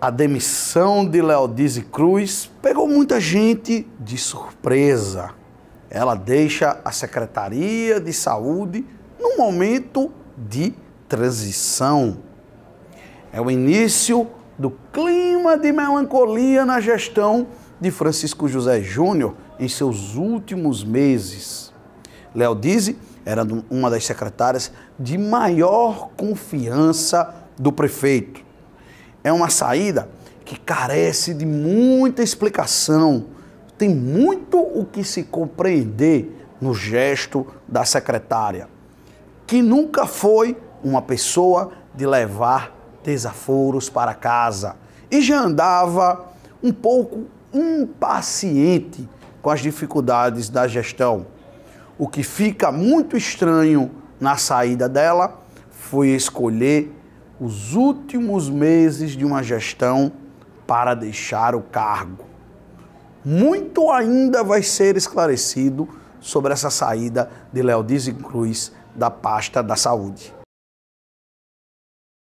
a demissão de Leodice Cruz pegou muita gente de surpresa. Ela deixa a Secretaria de Saúde num momento de transição. É o início do clima de melancolia na gestão de Francisco José Júnior em seus últimos meses. Leodice era uma das secretárias de maior confiança do prefeito é uma saída que carece de muita explicação. Tem muito o que se compreender no gesto da secretária, que nunca foi uma pessoa de levar desaforos para casa e já andava um pouco impaciente com as dificuldades da gestão. O que fica muito estranho na saída dela foi escolher os últimos meses de uma gestão para deixar o cargo. Muito ainda vai ser esclarecido sobre essa saída de Léo Cruz da pasta da saúde.